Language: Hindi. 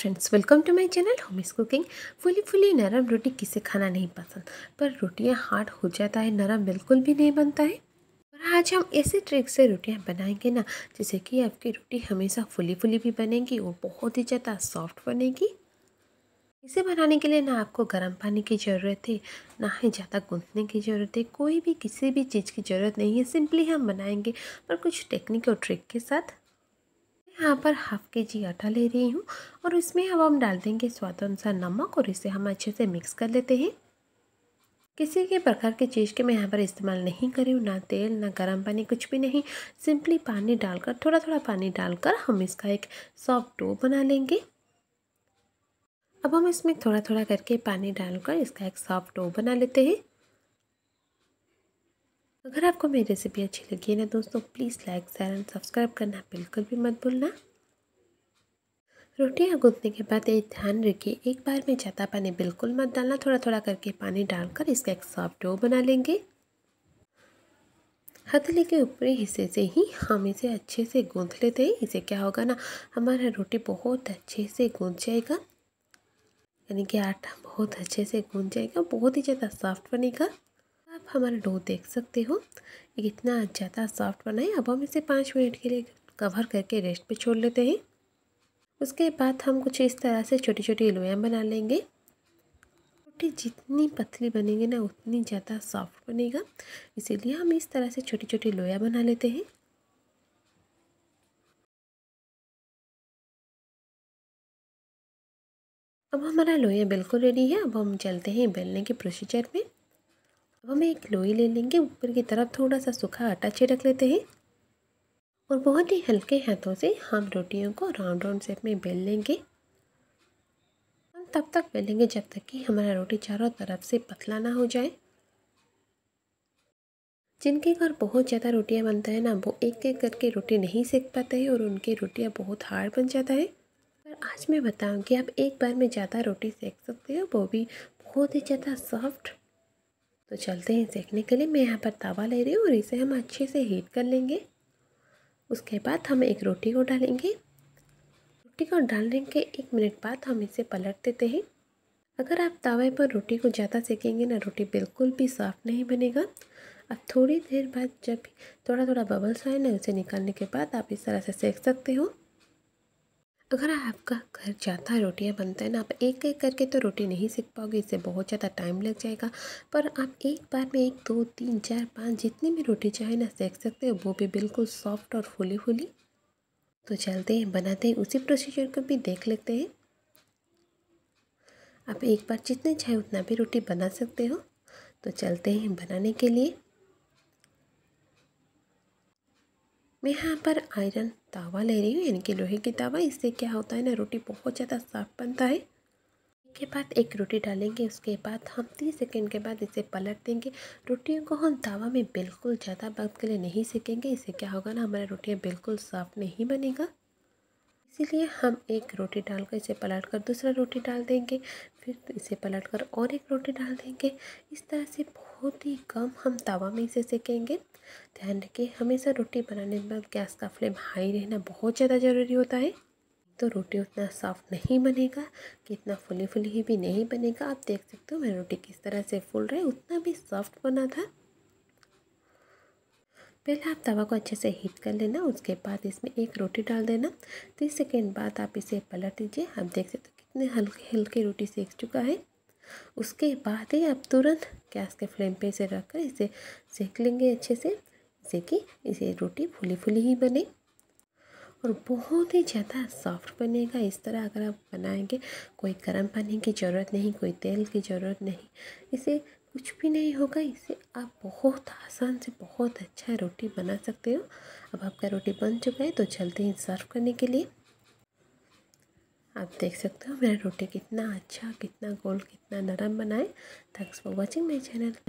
friends welcome to my channel Homies cooking fully fully नरम रोटी किसे खाना नहीं पसंद पर रोटियां हार्ड हो जाता है नरम बिल्कुल भी नहीं बनता है और आज हम ऐसे ट्रिक से रोटियां बनाएंगे ना जिससे कि आपकी रोटी हमेशा फुली फुली भी बनेगी और बहुत ही ज़्यादा सॉफ्ट बनेगी इसे बनाने के लिए ना आपको गर्म पानी की ज़रूरत है ना ही ज़्यादा गूंथने की ज़रूरत है कोई भी किसी भी चीज़ की ज़रूरत नहीं है सिंपली हम बनाएंगे पर कुछ टेक्निक और ट्रिक के साथ यहाँ पर हाफ के जी आटा ले रही हूँ और इसमें अब हम डाल देंगे स्वाद अनुसार नमक और इसे हम अच्छे से मिक्स कर लेते हैं किसी के प्रकार के चीज़ के मैं यहाँ पर इस्तेमाल नहीं करी हूँ ना तेल ना गर्म पानी कुछ भी नहीं सिंपली पानी डालकर थोड़ा थोड़ा पानी डालकर हम इसका एक सॉफ्ट डो बना लेंगे अब हम इसमें थोड़ा थोड़ा करके पानी डालकर इसका एक सॉफ्ट डो बना लेते हैं अगर आपको मेरी रेसिपी अच्छी लगी है ना दोस्तों please like share and subscribe करना बिल्कुल भी मत भूलना रोटियाँ गूंथने के बाद ये ध्यान रखिए एक बार में ज़्यादा पानी बिल्कुल मत डालना थोड़ा थोड़ा करके पानी डालकर इसका एक सॉफ्ट डो बना लेंगे हथेली के ऊपरी हिस्से से ही हम इसे अच्छे से गूंथ लेते हैं इसे क्या होगा ना हमारा रोटी बहुत अच्छे से गूंथ जाएगा यानी कि आटा बहुत अच्छे से गूंथ जाएगा बहुत ही ज़्यादा सॉफ्ट बनेगा आप हमारा डो देख सकते हो ये इतना ज़्यादा सॉफ्ट बना है अब हम इसे पाँच मिनट के लिए कवर करके रेस्ट पे छोड़ लेते हैं उसके बाद हम कुछ इस तरह से छोटी छोटी लोइयाँ बना लेंगे रोटी जितनी पतली बनेगी ना उतनी ज़्यादा सॉफ्ट बनेगा इसीलिए हम इस तरह से छोटी छोटी लोया बना लेते हैं अब हमारा लोया बिल्कुल रेडी है अब हम चलते हैं बेलने के प्रोसीजर में अब हम एक लोई ले लेंगे ऊपर की तरफ थोड़ा सा सूखा आटा छिड़क लेते हैं और बहुत ही हल्के हाथों से हम रोटियों को राउंड राउंड शेप में बेल लेंगे हम तब तक बेलेंगे जब तक कि हमारा रोटी चारों तरफ से पतला ना हो जाए जिनके घर बहुत ज़्यादा रोटियां बनता है ना वो एक एक करके रोटी नहीं सेक पाते हैं और उनकी रोटियां बहुत हार्ड बन जाता है पर आज मैं कि आप एक बार में ज़्यादा रोटी सेक सकते हो वो भी बहुत ही ज़्यादा सॉफ्ट तो चलते हैं सेकने के लिए मैं यहाँ पर तवा ले रही हूँ और इसे हम अच्छे से हीट कर लेंगे उसके बाद हम एक रोटी को डालेंगे रोटी को डालने के एक मिनट बाद हम इसे पलट देते हैं अगर आप तवे पर रोटी को ज़्यादा सेकेंगे ना रोटी बिल्कुल भी सॉफ्ट नहीं बनेगा अब थोड़ी देर बाद जब थोड़ा थोड़ा बबल्स आए ना उसे निकालने के बाद आप इस तरह से सेक सकते हो अगर आपका घर ज़्यादा रोटियां बनता है ना आप एक एक करके तो रोटी नहीं सीख पाओगे इससे बहुत ज़्यादा टाइम लग जाएगा पर आप एक बार में एक दो तीन चार पाँच जितनी भी रोटी चाहे ना सेक सकते हो वो भी बिल्कुल सॉफ्ट और फूली फूली तो चलते हैं बनाते हैं उसी प्रोसीजर को भी देख लेते हैं आप एक बार जितने चाहे उतना भी रोटी बना सकते हो तो चलते हैं बनाने के लिए मैं यहाँ पर आयरन तावा ले रही हूँ यानी कि लोहे की तावा इससे क्या होता है ना रोटी बहुत ज़्यादा साफ बनता है के बाद एक रोटी डालेंगे उसके बाद हम तीस सेकेंड के बाद इसे पलट देंगे रोटियों को हम तावा में बिल्कुल ज़्यादा वक्त के लिए नहीं सेकेंगे इससे क्या होगा ना हमारा रोटियाँ बिल्कुल साफ नहीं बनेगा इसीलिए हम एक रोटी डालकर इसे पलट कर दूसरा रोटी डाल देंगे फिर इसे पलट कर और एक रोटी डाल देंगे इस तरह से बहुत बहुत ही कम हम तवा में इसे सेकेंगे ध्यान रखें हमेशा रोटी बनाने के बाद गैस का फ्लेम हाई रहना बहुत ज़्यादा ज़रूरी होता है तो रोटी उतना सॉफ्ट नहीं बनेगा कि इतना फुली फुली ही भी नहीं बनेगा आप देख सकते हो मेरी रोटी किस तरह से फूल रहे उतना भी सॉफ्ट बना था पहले आप तवा को अच्छे से हीट कर लेना उसके बाद इसमें एक रोटी डाल देना तीस सेकेंड बाद आप इसे पलट दीजिए आप देख सकते हो कितने हल्के हल्के रोटी सेक चुका है उसके बाद ही आप तुरंत गैस के फ्लेम पे इसे रख कर इसे सेक लेंगे अच्छे से जैसे कि इसे रोटी फूली फूली ही बने और बहुत ही ज़्यादा सॉफ्ट बनेगा इस तरह अगर आप बनाएंगे कोई गर्म पानी की ज़रूरत नहीं कोई तेल की ज़रूरत नहीं इसे कुछ भी नहीं होगा इसे आप बहुत आसान से बहुत अच्छा रोटी बना सकते हो अब आपका रोटी बन चुका है तो चलते हैं सर्व करने के लिए आप देख सकते हो मेरा रोटी कितना अच्छा कितना गोल कितना नरम बनाए thanks for watching my channel